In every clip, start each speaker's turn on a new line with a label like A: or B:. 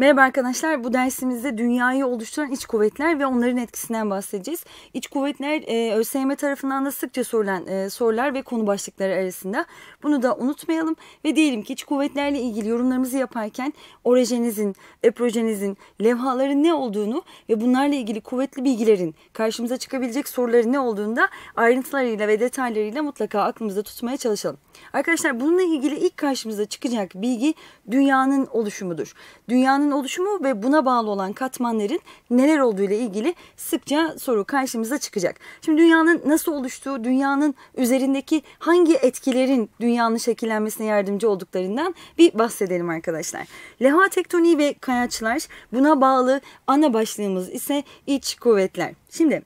A: Merhaba arkadaşlar, bu dersimizde dünyayı oluşturan iç kuvvetler ve onların etkisinden bahsedeceğiz. İç kuvvetler e, ÖSYM tarafından da sıkça sorulan e, sorular ve konu başlıkları arasında. Bunu da unutmayalım ve diyelim ki iç kuvvetlerle ilgili yorumlarımızı yaparken orojenizin, eprojenizin, levhaların ne olduğunu ve bunlarla ilgili kuvvetli bilgilerin karşımıza çıkabilecek soruların ne olduğunu da ayrıntılarıyla ve detaylarıyla mutlaka aklımızda tutmaya çalışalım. Arkadaşlar bununla ilgili ilk karşımıza çıkacak bilgi dünyanın oluşumudur. Dünyanın katmanların oluşumu ve buna bağlı olan katmanların neler olduğu ile ilgili sıkça soru karşımıza çıkacak. Şimdi dünyanın nasıl oluştuğu, dünyanın üzerindeki hangi etkilerin dünyanın şekillenmesine yardımcı olduklarından bir bahsedelim arkadaşlar. Leha tektoniği ve kayaçlar buna bağlı ana başlığımız ise iç kuvvetler. Şimdi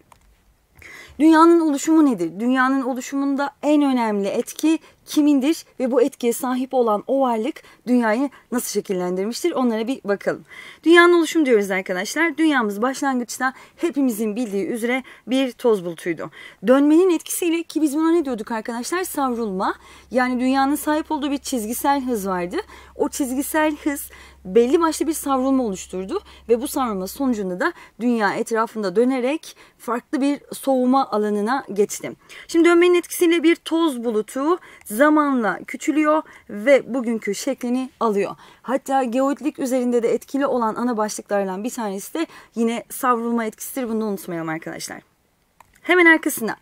A: Dünyanın oluşumu nedir? Dünyanın oluşumunda en önemli etki kimindir ve bu etkiye sahip olan o varlık dünyayı nasıl şekillendirmiştir onlara bir bakalım. Dünyanın oluşumu diyoruz arkadaşlar. Dünyamız başlangıçta hepimizin bildiği üzere bir toz bulutuydu. Dönmenin etkisiyle ki biz buna ne diyorduk arkadaşlar? Savrulma. Yani dünyanın sahip olduğu bir çizgisel hız vardı. O çizgisel hız belli başlı bir savrulma oluşturdu ve bu savrulma sonucunda da dünya etrafında dönerek farklı bir soğuma alanına geçti. Şimdi dönmenin etkisiyle bir toz bulutu zamanla küçülüyor ve bugünkü şeklini alıyor. Hatta geoidlik üzerinde de etkili olan ana başlıklardan bir tanesi de yine savrulma etkisidir. Bunu unutmayalım arkadaşlar. Hemen arkasına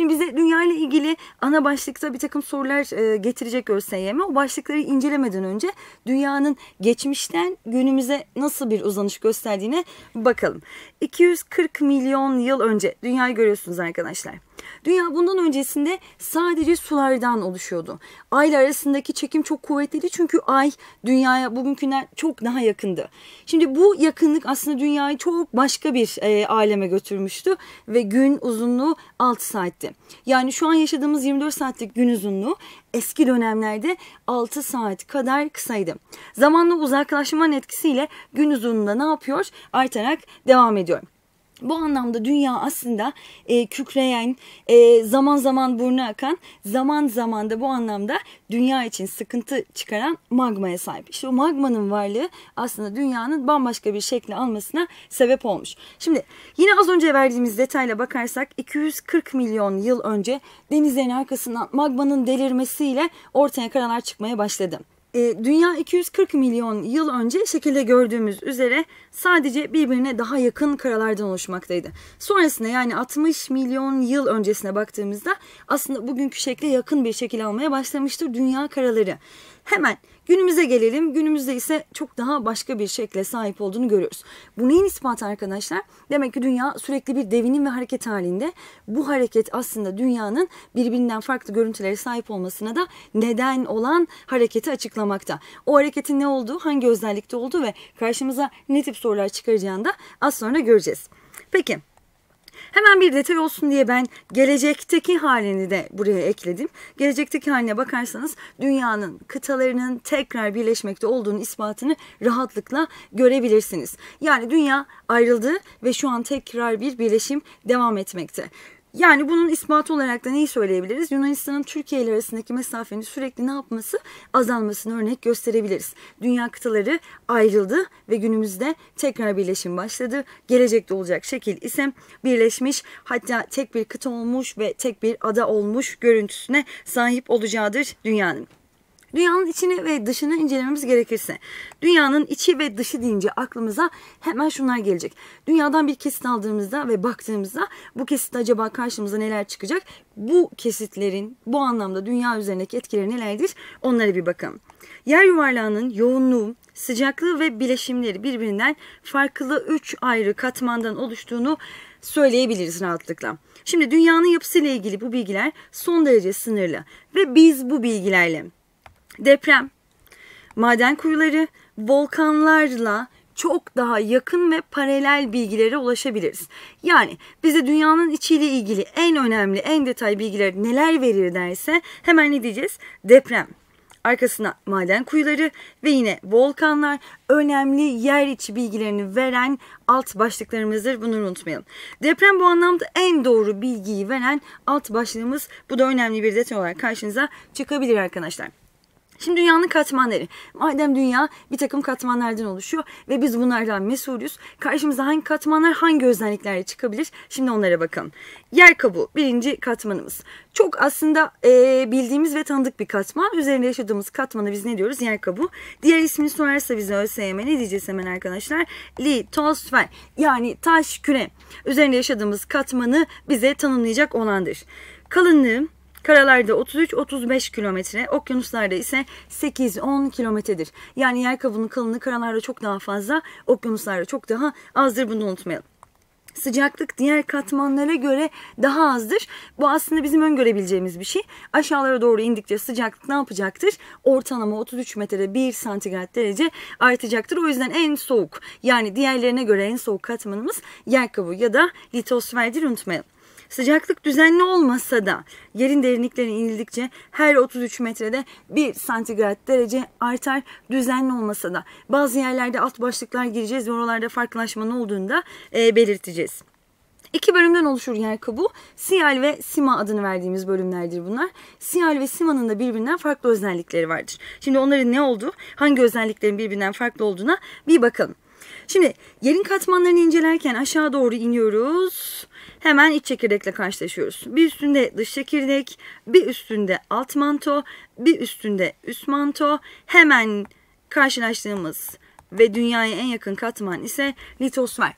A: Şimdi bize dünya ile ilgili ana başlıkta bir takım sorular e, getirecek ÖSYM. O başlıkları incelemeden önce dünyanın geçmişten günümüze nasıl bir uzanış gösterdiğine bakalım. 240 milyon yıl önce dünyayı görüyorsunuz arkadaşlar. Dünya bundan öncesinde sadece sulardan oluşuyordu. Aylar arasındaki çekim çok kuvvetliydi çünkü ay dünyaya bugünkünden çok daha yakındı. Şimdi bu yakınlık aslında dünyayı çok başka bir e, aleme götürmüştü ve gün uzunluğu 6 saatti. Yani şu an yaşadığımız 24 saatlik gün uzunluğu eski dönemlerde 6 saat kadar kısaydı. Zamanla uzaklaşmanın etkisiyle gün uzunluğunda ne yapıyor? Artarak devam ediyor. Bu anlamda dünya aslında e, kükreyen, e, zaman zaman burnu akan, zaman zaman da bu anlamda dünya için sıkıntı çıkaran magmaya sahip. İşte o magmanın varlığı aslında dünyanın bambaşka bir şekli almasına sebep olmuş. Şimdi yine az önce verdiğimiz detayla bakarsak 240 milyon yıl önce denizlerin arkasından magmanın delirmesiyle ortaya karalar çıkmaya başladı. E, dünya 240 milyon yıl önce şekilde gördüğümüz üzere sadece birbirine daha yakın karalardan oluşmaktaydı. Sonrasında yani 60 milyon yıl öncesine baktığımızda aslında bugünkü şekle yakın bir şekil almaya başlamıştır dünya karaları. Hemen Günümüze gelelim. Günümüzde ise çok daha başka bir şekle sahip olduğunu görüyoruz. Bu neyin ispatı arkadaşlar? Demek ki dünya sürekli bir devinim ve hareket halinde. Bu hareket aslında dünyanın birbirinden farklı görüntülere sahip olmasına da neden olan hareketi açıklamakta. O hareketin ne olduğu, hangi özellikte olduğu ve karşımıza ne tip sorular çıkaracağını da az sonra göreceğiz. Peki Hemen bir detay olsun diye ben gelecekteki halini de buraya ekledim. Gelecekteki haline bakarsanız dünyanın kıtalarının tekrar birleşmekte olduğunu ispatını rahatlıkla görebilirsiniz. Yani dünya ayrıldı ve şu an tekrar bir birleşim devam etmekte. Yani bunun ispatı olarak da neyi söyleyebiliriz? Yunanistan'ın Türkiye ile arasındaki mesafenin sürekli ne yapması? Azalmasını örnek gösterebiliriz. Dünya kıtaları ayrıldı ve günümüzde tekrar birleşim başladı. Gelecekte olacak şekil ise birleşmiş hatta tek bir kıta olmuş ve tek bir ada olmuş görüntüsüne sahip olacağıdır dünyanın. Dünyanın içini ve dışını incelememiz gerekirse, dünyanın içi ve dışı deyince aklımıza hemen şunlar gelecek. Dünyadan bir kesit aldığımızda ve baktığımızda bu kesitte acaba karşımıza neler çıkacak? Bu kesitlerin bu anlamda dünya üzerindeki etkileri nelerdir? Onlara bir bakalım. Yer yuvarlağının yoğunluğu, sıcaklığı ve bileşimleri birbirinden farklı 3 ayrı katmandan oluştuğunu söyleyebiliriz rahatlıkla. Şimdi dünyanın yapısıyla ilgili bu bilgiler son derece sınırlı ve biz bu bilgilerle Deprem, maden kuyuları volkanlarla çok daha yakın ve paralel bilgilere ulaşabiliriz. Yani bize dünyanın içiyle ilgili en önemli, en detay bilgiler neler verir derse hemen ne diyeceğiz? Deprem. Arkasına maden kuyuları ve yine volkanlar önemli yer içi bilgilerini veren alt başlıklarımızdır. Bunu unutmayalım. Deprem bu anlamda en doğru bilgiyi veren alt başlığımız. Bu da önemli bir detay olarak karşınıza çıkabilir arkadaşlar. Şimdi dünyanın katmanları. Madem dünya bir takım katmanlardan oluşuyor ve biz bunlardan mesulüz. Karşımıza hangi katmanlar hangi özelliklerle çıkabilir? Şimdi onlara bakalım. Yer kabuğu birinci katmanımız. Çok aslında e, bildiğimiz ve tanıdık bir katman. Üzerinde yaşadığımız katmanı biz ne diyoruz? Yer kabuğu. Diğer ismini sorarsa bize ÖSYM ne diyeceğiz hemen arkadaşlar? Litosfer yani taş küre. Üzerinde yaşadığımız katmanı bize tanımlayacak olandır. Kalınlığı Karalarda 33-35 kilometre, okyanuslarda ise 8-10 kilometredir. Yani yer kabuğunun kalınlığı karalarda çok daha fazla, okyanuslarda çok daha azdır bunu unutmayalım sıcaklık diğer katmanlara göre daha azdır. Bu aslında bizim öngörebileceğimiz bir şey. Aşağılara doğru indikçe sıcaklık ne yapacaktır? Ortalama 33 metrede 1 santigrat derece artacaktır. O yüzden en soğuk yani diğerlerine göre en soğuk katmanımız yer kabuğu ya da litosferdir unutmayalım. Sıcaklık düzenli olmasa da yerin derinliklerine inildikçe her 33 metrede 1 santigrat derece artar düzenli olmasa da. Bazı yerlerde alt başlıklar gireceğiz ve oralarda farklılaşmanın olduğunda e, belirteceğiz. İki bölümden oluşur yer kabuğu. Sial ve Sima adını verdiğimiz bölümlerdir bunlar. Sial ve Sima'nın da birbirinden farklı özellikleri vardır. Şimdi onların ne olduğu, hangi özelliklerin birbirinden farklı olduğuna bir bakalım. Şimdi yerin katmanlarını incelerken aşağı doğru iniyoruz. Hemen iç çekirdekle karşılaşıyoruz. Bir üstünde dış çekirdek, bir üstünde alt manto, bir üstünde üst manto. Hemen karşılaştığımız ve dünyaya en yakın katman ise litosfer.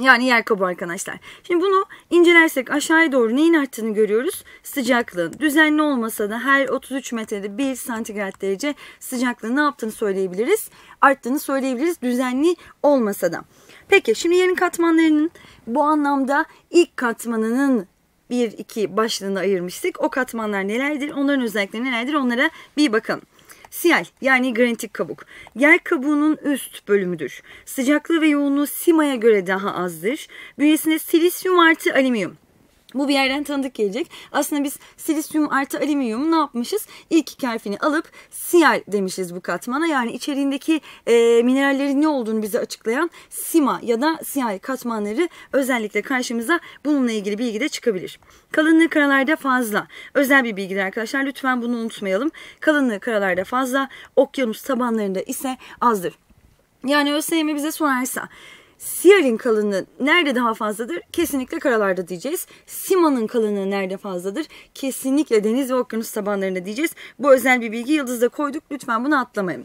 A: Yani yer kabuğu arkadaşlar. Şimdi bunu incelersek aşağıya doğru neyin arttığını görüyoruz? Sıcaklığın. Düzenli olmasa da her 33 metrede 1 santigrat derece sıcaklığın ne yaptığını söyleyebiliriz? Arttığını söyleyebiliriz düzenli olmasa da. Peki şimdi yerin katmanlarının bu anlamda ilk katmanının bir iki başlığını ayırmıştık. O katmanlar nelerdir? Onların özellikleri nelerdir? Onlara bir bakalım. Siyal yani granitik kabuk. Yer kabuğunun üst bölümüdür. Sıcaklığı ve yoğunluğu simaya göre daha azdır. Bünyesinde silisyum artı alüminyum. Bu bir yerden tanıdık gelecek. Aslında biz silisyum artı alüminyum ne yapmışız? İlk iki harfini alıp siyal demişiz bu katmana. Yani içeriğindeki e, minerallerin ne olduğunu bize açıklayan sima ya da siyal katmanları özellikle karşımıza bununla ilgili bilgi de çıkabilir. Kalınlığı karalarda fazla. Özel bir bilgidir arkadaşlar. Lütfen bunu unutmayalım. Kalınlığı karalarda fazla. Okyanus tabanlarında ise azdır. Yani ÖSYM bize sorarsa Siyalin kalınlığı nerede daha fazladır? Kesinlikle karalarda diyeceğiz. Sima'nın kalınlığı nerede fazladır? Kesinlikle deniz ve okyanus tabanlarında diyeceğiz. Bu özel bir bilgi yıldızda koyduk. Lütfen bunu atlamayın.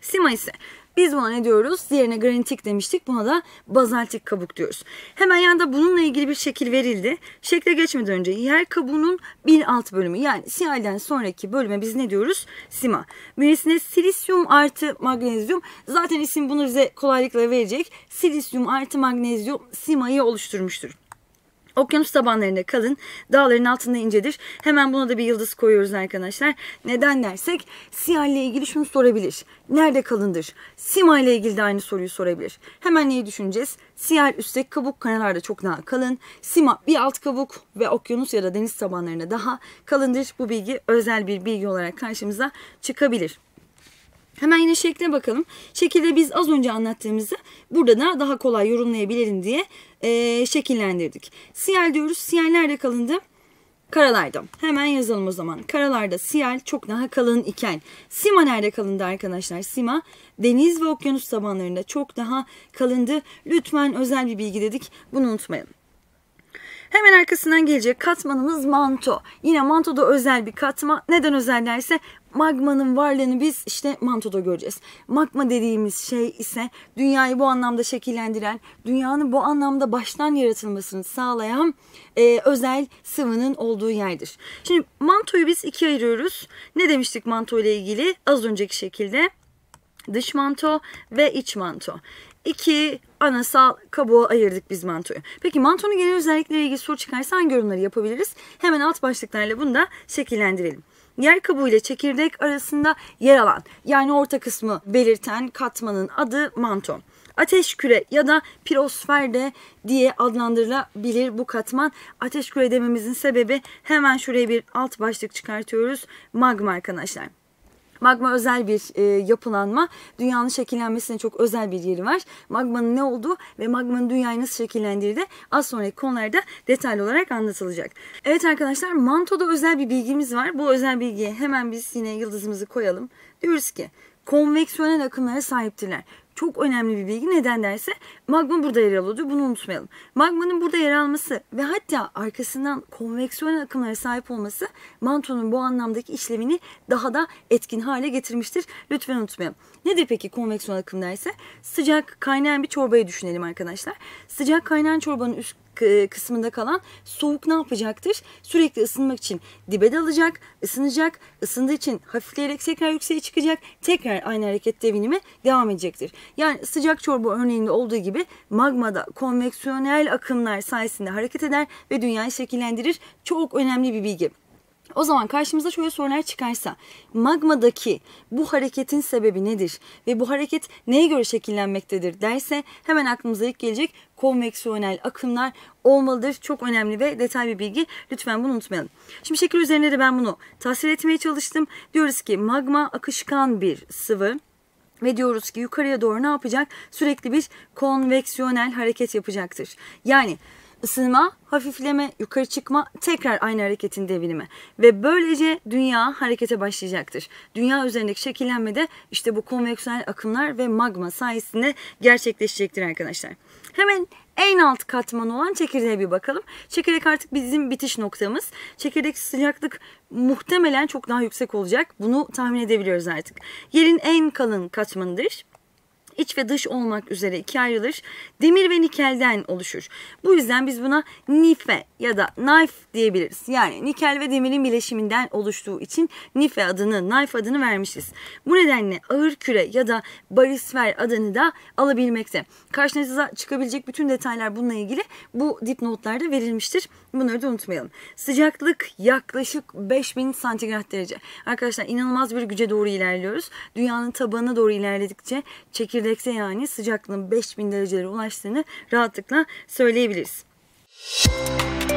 A: Sima ise biz buna ne diyoruz? Diğerine granitik demiştik. Buna da bazaltik kabuk diyoruz. Hemen yanında bununla ilgili bir şekil verildi. Şekle geçmeden önce yer kabuğunun bir alt bölümü yani sialden sonraki bölüme biz ne diyoruz? Sima. Bünyesinde silisyum artı magnezyum. Zaten isim bunu bize kolaylıkla verecek. Silisyum artı magnezyum simayı oluşturmuştur. Okyanus tabanlarında kalın, dağların altında incedir. Hemen buna da bir yıldız koyuyoruz arkadaşlar. Neden dersek Sial ile ilgili şunu sorabilir. Nerede kalındır? Sima ile ilgili de aynı soruyu sorabilir. Hemen neyi düşüneceğiz? Sial üstteki kabuk kanalarda çok daha kalın. Sima bir alt kabuk ve okyanus ya da deniz tabanlarında daha kalındır. Bu bilgi özel bir bilgi olarak karşımıza çıkabilir. Hemen yine şekline bakalım. Şekilde biz az önce anlattığımızı burada da daha kolay yorumlayabilirim diye e, şekillendirdik. Siyal diyoruz. Siyal nerede kalındı. Karalarda. Hemen yazalım o zaman. Karalarda siyal çok daha kalın iken. Sima nerede kalındı arkadaşlar? Sima deniz ve okyanus tabanlarında çok daha kalındı. Lütfen özel bir bilgi dedik. Bunu unutmayalım. Hemen arkasından gelecek katmanımız manto. Yine manto da özel bir katma. Neden özel derse magmanın varlığını biz işte mantoda göreceğiz. Magma dediğimiz şey ise dünyayı bu anlamda şekillendiren, dünyanın bu anlamda baştan yaratılmasını sağlayan e, özel sıvının olduğu yerdir. Şimdi mantoyu biz ikiye ayırıyoruz. Ne demiştik manto ile ilgili? Az önceki şekilde dış manto ve iç manto. İki anasal kabuğu ayırdık biz mantoyu. Peki mantonun genel özellikleriyle ilgili soru çıkarsa hangi yorumları yapabiliriz? Hemen alt başlıklarla bunu da şekillendirelim. Yer kabuğu ile çekirdek arasında yer alan yani orta kısmı belirten katmanın adı manto. Ateş küre ya da pirosfer de diye adlandırılabilir bu katman. Ateş küre dememizin sebebi hemen şuraya bir alt başlık çıkartıyoruz. Magma arkadaşlar. Magma özel bir e, yapılanma. Dünyanın şekillenmesine çok özel bir yeri var. Magmanın ne olduğu ve magmanın dünyayı nasıl şekillendiği de az sonraki konularda detaylı olarak anlatılacak. Evet arkadaşlar Manto'da özel bir bilgimiz var. Bu özel bilgiye hemen biz yine yıldızımızı koyalım. Diyoruz ki konveksiyonel akımlara sahiptirler çok önemli bir bilgi. Neden derse magma burada yer alıyordu. Bunu unutmayalım. Magmanın burada yer alması ve hatta arkasından konveksiyon akımlara sahip olması mantonun bu anlamdaki işlevini daha da etkin hale getirmiştir. Lütfen unutmayalım. Nedir peki konveksiyon akım derse? Sıcak kaynayan bir çorbayı düşünelim arkadaşlar. Sıcak kaynayan çorbanın üst kısmında kalan soğuk ne yapacaktır? Sürekli ısınmak için dibe dalacak, ısınacak, ısındığı için hafifleyerek tekrar yükseğe çıkacak, tekrar aynı hareket binime devam edecektir. Yani sıcak çorba örneğinde olduğu gibi magmada konveksiyonel akımlar sayesinde hareket eder ve dünyayı şekillendirir. Çok önemli bir bilgi. O zaman karşımıza şöyle sorular çıkarsa magmadaki bu hareketin sebebi nedir ve bu hareket neye göre şekillenmektedir derse hemen aklımıza ilk gelecek konveksiyonel akımlar olmalıdır. Çok önemli ve detaylı bir bilgi. Lütfen bunu unutmayalım. Şimdi şekil üzerinde de ben bunu tasvir etmeye çalıştım. Diyoruz ki magma akışkan bir sıvı ve diyoruz ki yukarıya doğru ne yapacak? Sürekli bir konveksiyonel hareket yapacaktır. Yani ısınma, hafifleme, yukarı çıkma, tekrar aynı hareketin devinimi. Ve böylece dünya harekete başlayacaktır. Dünya üzerindeki şekillenme de işte bu konveksiyonel akımlar ve magma sayesinde gerçekleşecektir arkadaşlar. Hemen en alt katman olan çekirdeğe bir bakalım. Çekirdek artık bizim bitiş noktamız. Çekirdek sıcaklık muhtemelen çok daha yüksek olacak. Bunu tahmin edebiliyoruz artık. Yerin en kalın katmanıdır iç ve dış olmak üzere iki ayrılır. Demir ve nikelden oluşur. Bu yüzden biz buna nife ya da knife diyebiliriz. Yani nikel ve demirin bileşiminden oluştuğu için nife adını, knife adını vermişiz. Bu nedenle ağır küre ya da barisfer adını da alabilmekte. Karşınıza çıkabilecek bütün detaylar bununla ilgili bu dipnotlarda verilmiştir. Bunları da unutmayalım. Sıcaklık yaklaşık 5000 santigrat derece. Arkadaşlar inanılmaz bir güce doğru ilerliyoruz. Dünyanın tabanına doğru ilerledikçe çekirdeğe endekse yani sıcaklığın 5000 derecelere ulaştığını rahatlıkla söyleyebiliriz. Müzik